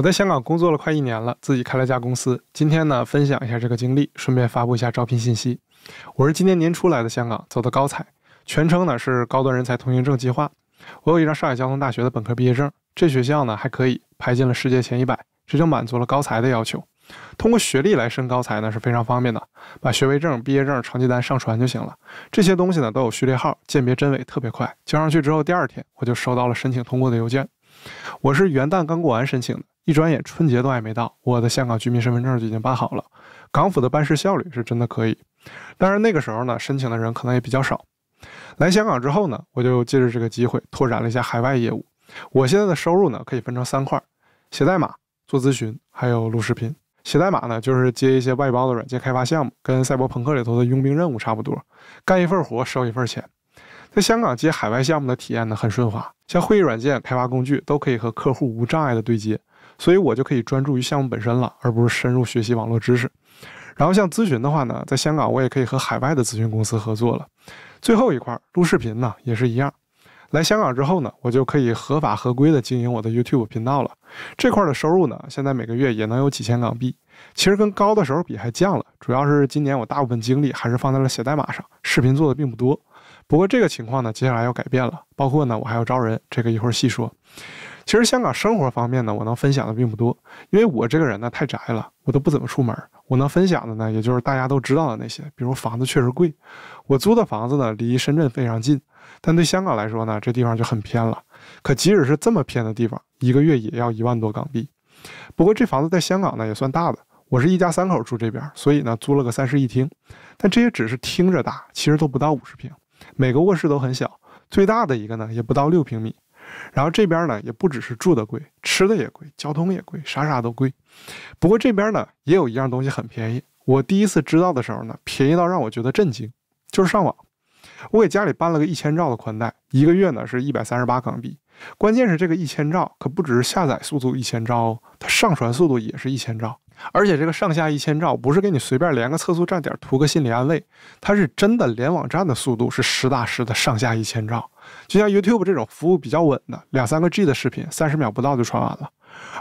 我在香港工作了快一年了，自己开了家公司。今天呢，分享一下这个经历，顺便发布一下招聘信息。我是今年年初来的香港，走的高才，全称呢是高端人才通行证计划。我有一张上海交通大学的本科毕业证，这学校呢还可以排进了世界前一百，这就满足了高才的要求。通过学历来升高才呢是非常方便的，把学位证、毕业证、成绩单上传就行了。这些东西呢都有序列号，鉴别真伪特别快。交上去之后，第二天我就收到了申请通过的邮件。我是元旦刚过完申请的。一转眼春节都还没到，我的香港居民身份证就已经办好了。港府的办事效率是真的可以。当然那个时候呢，申请的人可能也比较少。来香港之后呢，我就借着这个机会拓展了一下海外业务。我现在的收入呢，可以分成三块：写代码、做咨询，还有录视频。写代码呢，就是接一些外包的软件开发项目，跟赛博朋克里头的佣兵任务差不多，干一份活收一份钱。在香港接海外项目的体验呢，很顺滑，像会议软件、开发工具都可以和客户无障碍的对接。所以我就可以专注于项目本身了，而不是深入学习网络知识。然后像咨询的话呢，在香港我也可以和海外的咨询公司合作了。最后一块录视频呢，也是一样。来香港之后呢，我就可以合法合规的经营我的 YouTube 频道了。这块的收入呢，现在每个月也能有几千港币。其实跟高的时候比还降了，主要是今年我大部分精力还是放在了写代码上，视频做的并不多。不过这个情况呢，接下来要改变了。包括呢，我还要招人，这个一会儿细说。其实香港生活方面呢，我能分享的并不多，因为我这个人呢太宅了，我都不怎么出门。我能分享的呢，也就是大家都知道的那些，比如房子确实贵，我租的房子呢离深圳非常近，但对香港来说呢，这地方就很偏了。可即使是这么偏的地方，一个月也要一万多港币。不过这房子在香港呢也算大的，我是一家三口住这边，所以呢租了个三室一厅。但这也只是听着大，其实都不到五十平，每个卧室都很小，最大的一个呢也不到六平米。然后这边呢，也不只是住的贵，吃的也贵，交通也贵，啥啥都贵。不过这边呢，也有一样东西很便宜。我第一次知道的时候呢，便宜到让我觉得震惊，就是上网。我给家里搬了个一千兆的宽带，一个月呢是一百三十八港币。关键是这个一千兆可不只是下载速度一千兆哦，它上传速度也是一千兆。而且这个上下一千兆不是给你随便连个测速站点图个心理安慰，它是真的连网站的速度是实打实的上下一千兆。就像 YouTube 这种服务比较稳的，两三个 G 的视频，三十秒不到就传完了。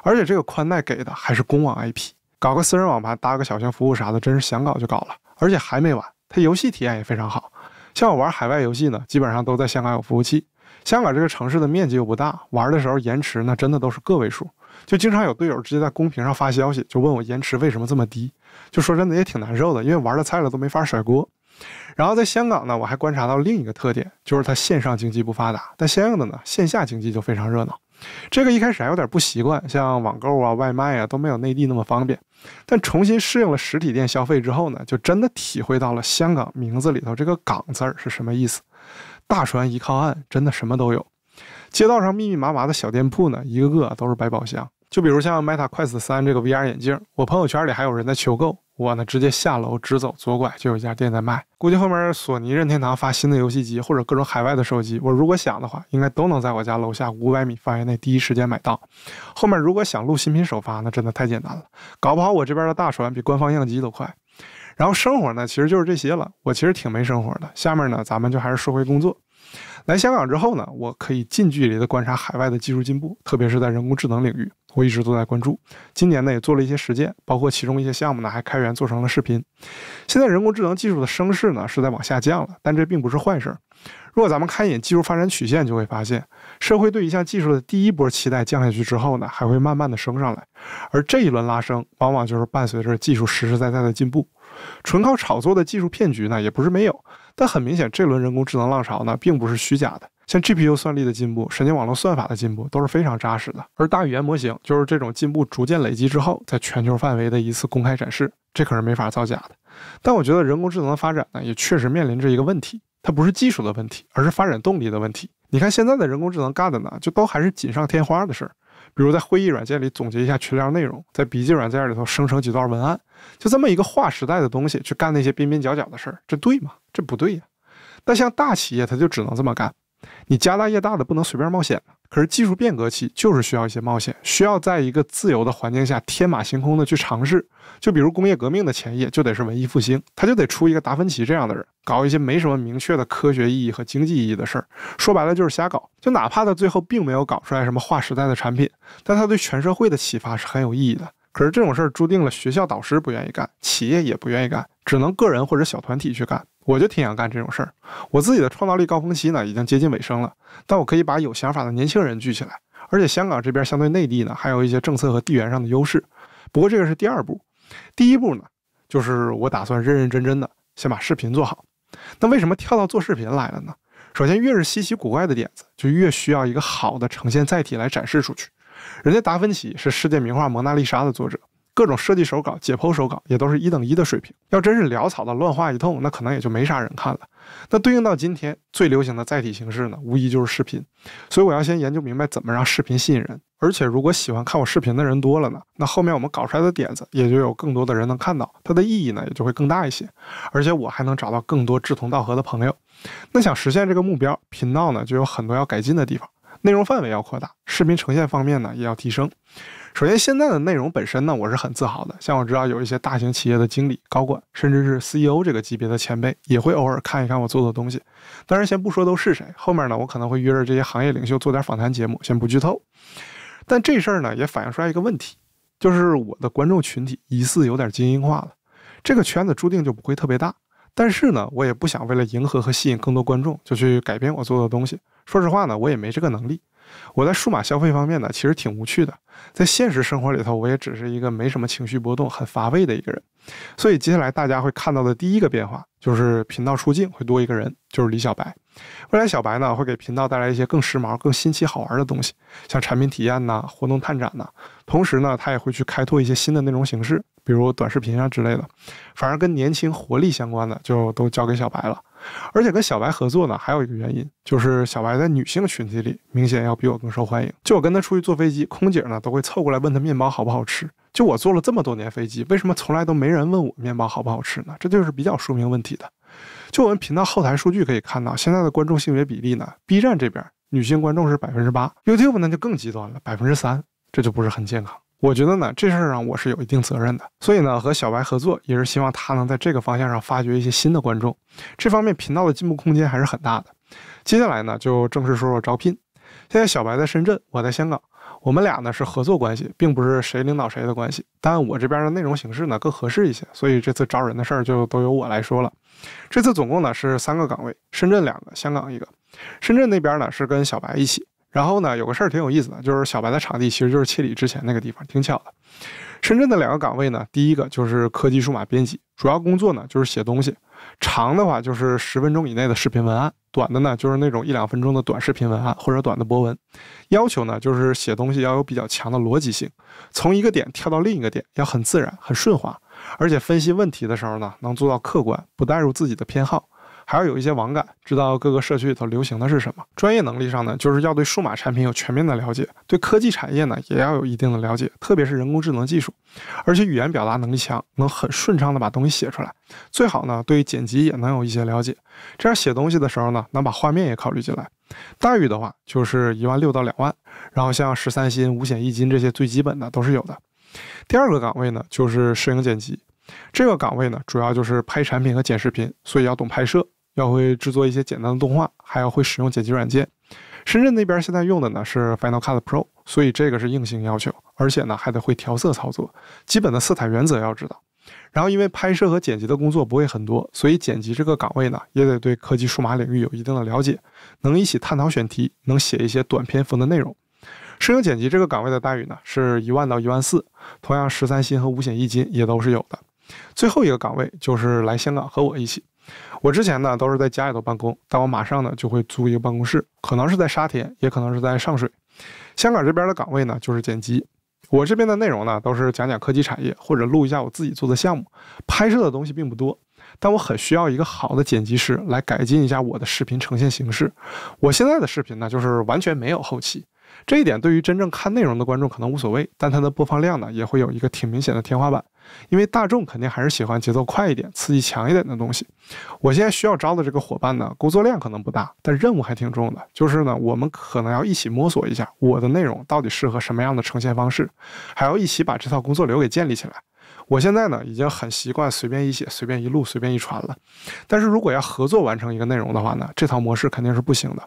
而且这个宽带给的还是公网 IP，搞个私人网盘、搭个小型服务啥的，真是想搞就搞了。而且还没完，它游戏体验也非常好。像我玩海外游戏呢，基本上都在香港有服务器。香港这个城市的面积又不大，玩的时候延迟呢真的都是个位数，就经常有队友直接在公屏上发消息，就问我延迟为什么这么低。就说真的也挺难受的，因为玩的菜了都没法甩锅。然后在香港呢，我还观察到另一个特点，就是它线上经济不发达，但相应的呢，线下经济就非常热闹。这个一开始还有点不习惯，像网购啊、外卖啊都没有内地那么方便。但重新适应了实体店消费之后呢，就真的体会到了香港名字里头这个“港”字是什么意思。大船一靠岸，真的什么都有。街道上密密麻麻的小店铺呢，一个个都是百宝箱。就比如像 Meta 快死三这个 VR 眼镜，我朋友圈里还有人在求购。我呢，直接下楼直走左拐就有一家店在卖。估计后面索尼、任天堂发新的游戏机或者各种海外的手机，我如果想的话，应该都能在我家楼下五百米范围内第一时间买到。后面如果想录新品首发，那真的太简单了，搞不好我这边的大船比官方样机都快。然后生活呢，其实就是这些了。我其实挺没生活的。下面呢，咱们就还是说回工作。来香港之后呢，我可以近距离的观察海外的技术进步，特别是在人工智能领域。我一直都在关注，今年呢也做了一些实践，包括其中一些项目呢还开源做成了视频。现在人工智能技术的声势呢是在往下降了，但这并不是坏事儿。如果咱们看一眼技术发展曲线，就会发现，社会对一项技术的第一波期待降下去之后呢，还会慢慢的升上来。而这一轮拉升，往往就是伴随着技术实实在在的进步。纯靠炒作的技术骗局呢也不是没有，但很明显这轮人工智能浪潮呢并不是虚假的。像 GPU 算力的进步、神经网络算法的进步都是非常扎实的，而大语言模型就是这种进步逐渐累积之后，在全球范围的一次公开展示，这可是没法造假的。但我觉得人工智能的发展呢，也确实面临着一个问题，它不是技术的问题，而是发展动力的问题。你看现在的人工智能干的呢，就都还是锦上添花的事儿，比如在会议软件里总结一下群聊内容，在笔记软件里头生成几段文案，就这么一个划时代的东西去干那些边边角角的事儿，这对吗？这不对呀。那像大企业，它就只能这么干。你家大业大的不能随便冒险，可是技术变革期就是需要一些冒险，需要在一个自由的环境下天马行空的去尝试。就比如工业革命的前夜就得是文艺复兴，他就得出一个达芬奇这样的人，搞一些没什么明确的科学意义和经济意义的事儿，说白了就是瞎搞。就哪怕他最后并没有搞出来什么划时代的产品，但他对全社会的启发是很有意义的。可是这种事儿注定了学校导师不愿意干，企业也不愿意干，只能个人或者小团体去干。我就挺想干这种事儿。我自己的创造力高峰期呢，已经接近尾声了，但我可以把有想法的年轻人聚起来。而且香港这边相对内地呢，还有一些政策和地缘上的优势。不过这个是第二步，第一步呢，就是我打算认认真真的先把视频做好。那为什么跳到做视频来了呢？首先，越是稀奇古怪的点子，就越需要一个好的呈现载体来展示出去。人家达芬奇是世界名画《蒙娜丽莎》的作者。各种设计手稿、解剖手稿也都是一等一的水平。要真是潦草的乱画一通，那可能也就没啥人看了。那对应到今天最流行的载体形式呢，无疑就是视频。所以我要先研究明白怎么让视频吸引人。而且如果喜欢看我视频的人多了呢，那后面我们搞出来的点子也就有更多的人能看到，它的意义呢也就会更大一些。而且我还能找到更多志同道合的朋友。那想实现这个目标，频道呢就有很多要改进的地方，内容范围要扩大，视频呈现方面呢也要提升。首先，现在的内容本身呢，我是很自豪的。像我知道有一些大型企业的经理、高管，甚至是 CEO 这个级别的前辈，也会偶尔看一看我做的东西。当然，先不说都是谁，后面呢，我可能会约着这些行业领袖做点访谈节目，先不剧透。但这事儿呢，也反映出来一个问题，就是我的观众群体疑似有点精英化了。这个圈子注定就不会特别大，但是呢，我也不想为了迎合和吸引更多观众就去改变我做的东西。说实话呢，我也没这个能力。我在数码消费方面呢，其实挺无趣的。在现实生活里头，我也只是一个没什么情绪波动、很乏味的一个人。所以接下来大家会看到的第一个变化，就是频道出镜会多一个人，就是李小白。未来小白呢，会给频道带来一些更时髦、更新奇、好玩的东西，像产品体验呐、活动探展呐。同时呢，他也会去开拓一些新的内容形式。比如短视频啊之类的，反而跟年轻活力相关的就都交给小白了。而且跟小白合作呢，还有一个原因就是小白在女性群体里明显要比我更受欢迎。就我跟他出去坐飞机，空姐呢都会凑过来问他面包好不好吃。就我坐了这么多年飞机，为什么从来都没人问我面包好不好吃呢？这就是比较说明问题的。就我们频道后台数据可以看到，现在的观众性别比例呢，B 站这边女性观众是百分之八，YouTube 呢就更极端了，百分之三，这就不是很健康。我觉得呢，这事儿上我是有一定责任的，所以呢，和小白合作也是希望他能在这个方向上发掘一些新的观众，这方面频道的进步空间还是很大的。接下来呢，就正式说说招聘。现在小白在深圳，我在香港，我们俩呢是合作关系，并不是谁领导谁的关系。但我这边的内容形式呢更合适一些，所以这次招人的事儿就都由我来说了。这次总共呢是三个岗位，深圳两个，香港一个。深圳那边呢是跟小白一起。然后呢，有个事儿挺有意思的，就是小白的场地其实就是切里之前那个地方，挺巧的。深圳的两个岗位呢，第一个就是科技数码编辑，主要工作呢就是写东西，长的话就是十分钟以内的视频文案，短的呢就是那种一两分钟的短视频文案或者短的博文。要求呢就是写东西要有比较强的逻辑性，从一个点跳到另一个点要很自然、很顺滑，而且分析问题的时候呢能做到客观，不带入自己的偏好。还要有一些网感，知道各个社区里头流行的是什么。专业能力上呢，就是要对数码产品有全面的了解，对科技产业呢也要有一定的了解，特别是人工智能技术。而且语言表达能力强，能很顺畅的把东西写出来。最好呢，对剪辑也能有一些了解，这样写东西的时候呢，能把画面也考虑进来。待遇的话，就是一万六到两万，然后像十三薪、五险一金这些最基本的都是有的。第二个岗位呢，就是摄影剪辑。这个岗位呢，主要就是拍产品和剪视频，所以要懂拍摄。要会制作一些简单的动画，还要会使用剪辑软件。深圳那边现在用的呢是 Final Cut Pro，所以这个是硬性要求。而且呢还得会调色操作，基本的色彩原则要知道。然后因为拍摄和剪辑的工作不会很多，所以剪辑这个岗位呢也得对科技数码领域有一定的了解，能一起探讨选题，能写一些短篇幅的内容。摄影剪辑这个岗位的待遇呢是一万到一万四，同样十三薪和五险一金也都是有的。最后一个岗位就是来香港和我一起。我之前呢都是在家里头办公，但我马上呢就会租一个办公室，可能是在沙田，也可能是在上水。香港这边的岗位呢就是剪辑，我这边的内容呢都是讲讲科技产业或者录一下我自己做的项目，拍摄的东西并不多，但我很需要一个好的剪辑师来改进一下我的视频呈现形式。我现在的视频呢就是完全没有后期。这一点对于真正看内容的观众可能无所谓，但它的播放量呢也会有一个挺明显的天花板，因为大众肯定还是喜欢节奏快一点、刺激强一点的东西。我现在需要招的这个伙伴呢，工作量可能不大，但任务还挺重的，就是呢，我们可能要一起摸索一下我的内容到底适合什么样的呈现方式，还要一起把这套工作流给建立起来。我现在呢已经很习惯随便一写、随便一录、随便一传了，但是如果要合作完成一个内容的话呢，这套模式肯定是不行的。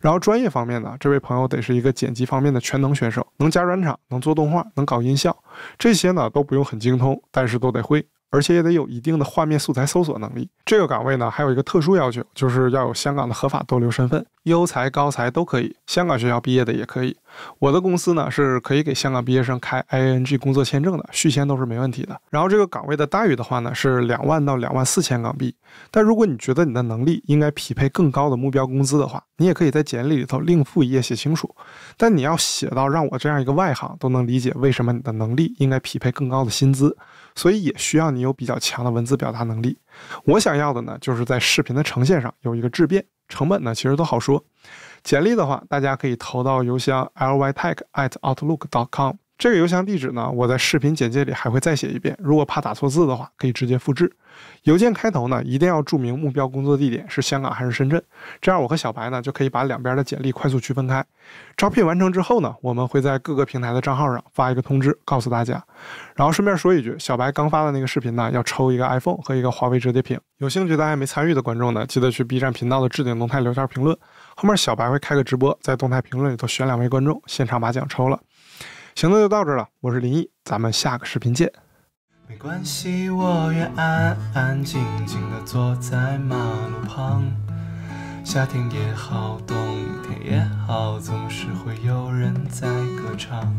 然后专业方面呢，这位朋友得是一个剪辑方面的全能选手，能加转场，能做动画，能搞音效，这些呢都不用很精通，但是都得会，而且也得有一定的画面素材搜索能力。这个岗位呢还有一个特殊要求，就是要有香港的合法逗留身份。优才、高才都可以，香港学校毕业的也可以。我的公司呢是可以给香港毕业生开 I N G 工作签证的，续签都是没问题的。然后这个岗位的待遇的话呢是两万到两万四千港币。但如果你觉得你的能力应该匹配更高的目标工资的话，你也可以在简历里头另附一页写清楚。但你要写到让我这样一个外行都能理解为什么你的能力应该匹配更高的薪资，所以也需要你有比较强的文字表达能力。我想要的呢就是在视频的呈现上有一个质变。成本呢，其实都好说。简历的话，大家可以投到邮箱 lytech@outlook.com。这个邮箱地址呢，我在视频简介里还会再写一遍。如果怕打错字的话，可以直接复制。邮件开头呢，一定要注明目标工作地点是香港还是深圳，这样我和小白呢就可以把两边的简历快速区分开。招聘完成之后呢，我们会在各个平台的账号上发一个通知，告诉大家。然后顺便说一句，小白刚发的那个视频呢，要抽一个 iPhone 和一个华为折叠屏。有兴趣但还没参与的观众呢，记得去 B 站频道的置顶动态留下评论。后面小白会开个直播，在动态评论里头选两位观众，现场把奖抽了。行，那就到这了。我是林毅，咱们下个视频见。没关系，我愿安安静静地坐在马路旁。夏天也好，冬天也好，总是会有人在歌唱。